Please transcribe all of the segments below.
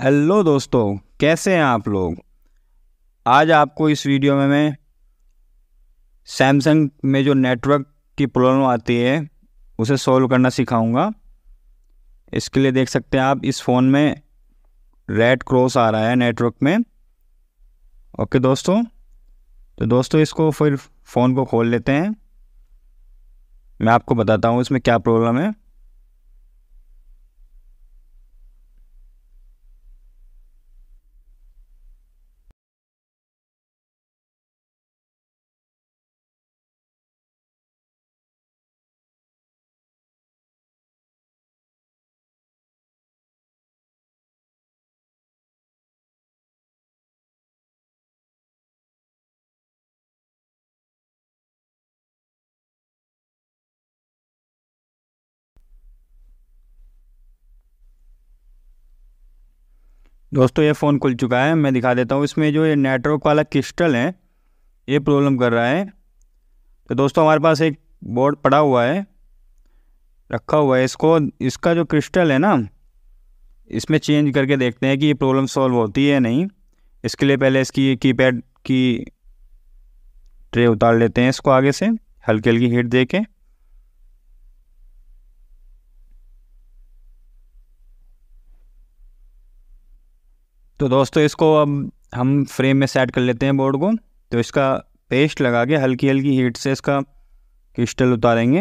hello दोस्तों कैसे हैं आप लोग आज आपको इस वीडियो में मैं सैमसंग में जो नेटवर्क की प्रॉब्लम आती है उसे सॉल्व करना सिखाऊंगा इसके लिए देख सकते हैं आप इस फ़ोन में रेड क्रॉस आ रहा है नेटवर्क में ओके दोस्तों तो दोस्तों इसको फिर फ़ोन को खोल लेते हैं मैं आपको बताता हूँ इसमें क्या प्रॉब्लम है दोस्तों ये फ़ोन खुल चुका है मैं दिखा देता हूँ इसमें जो ये नेटवर्क वाला क्रिस्टल है ये प्रॉब्लम कर रहा है तो दोस्तों हमारे पास एक बोर्ड पड़ा हुआ है रखा हुआ है इसको इसका जो क्रिस्टल है ना इसमें चेंज करके देखते हैं कि ये प्रॉब्लम सॉल्व होती है नहीं इसके लिए पहले इसकी कीपैड की ट्रे उतार लेते हैं इसको आगे से हल्की हल्की हीट दे के तो दोस्तों इसको अब हम फ्रेम में सेट कर लेते हैं बोर्ड को तो इसका पेस्ट लगा के हल्की हल्की हीट से इसका क्रिस्टल उतारेंगे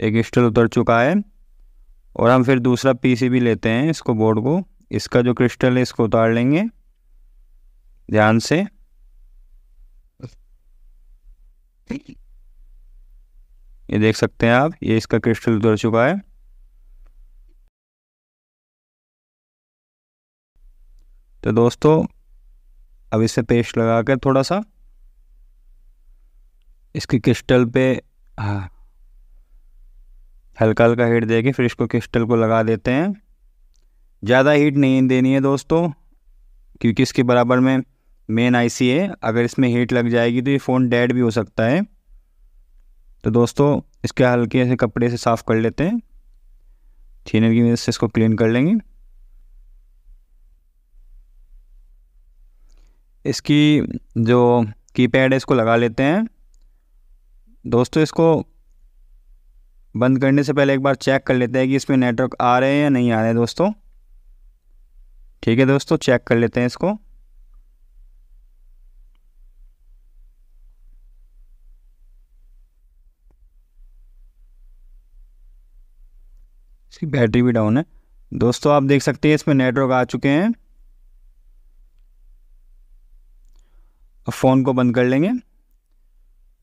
एक क्रिस्टल उतर चुका है और हम फिर दूसरा पीसीबी लेते हैं इसको बोर्ड को इसका जो क्रिस्टल है इसको उतार लेंगे ध्यान से ये देख सकते हैं आप ये इसका क्रिस्टल उतर चुका है तो दोस्तों अब इसे पेस्ट लगा कर थोड़ा सा इसके क्रिस्टल पे हाँ हल्का हल्का हीट देके फिर इसको क्रिस्टल को लगा देते हैं ज़्यादा हीट नहीं देनी है दोस्तों क्योंकि इसके बराबर में मेन आईसी है अगर इसमें हीट लग जाएगी तो ये फ़ोन डेड भी हो सकता है तो दोस्तों इसके हल्के से कपड़े से साफ़ कर लेते हैं थीनर की मदद से इसको क्लीन कर लेंगे इसकी जो की पैड है इसको लगा लेते हैं दोस्तों इसको बंद करने से पहले एक बार चेक कर लेते हैं कि इसमें नेटवर्क आ रहे हैं या नहीं आ रहे हैं दोस्तों ठीक है दोस्तों चेक कर लेते हैं इसको इसकी बैटरी भी डाउन है दोस्तों आप देख सकते हैं इसमें नेटवर्क आ चुके हैं अब फ़ोन को बंद कर लेंगे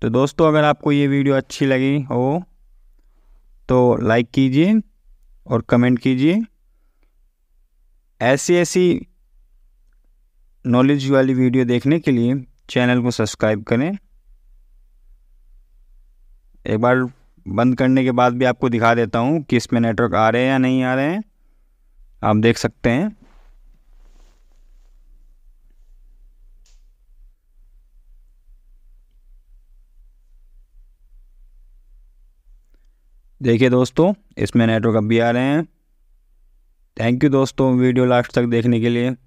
तो दोस्तों अगर आपको ये वीडियो अच्छी लगी हो तो लाइक कीजिए और कमेंट कीजिए ऐसी ऐसी नॉलेज वाली वीडियो देखने के लिए चैनल को सब्सक्राइब करें एक बार बंद करने के बाद भी आपको दिखा देता हूँ कि इसमें नेटवर्क आ रहे हैं या नहीं आ रहे हैं आप देख सकते हैं देखिए दोस्तों इसमें नेटवर्क अब भी आ रहे हैं थैंक यू दोस्तों वीडियो लास्ट तक देखने के लिए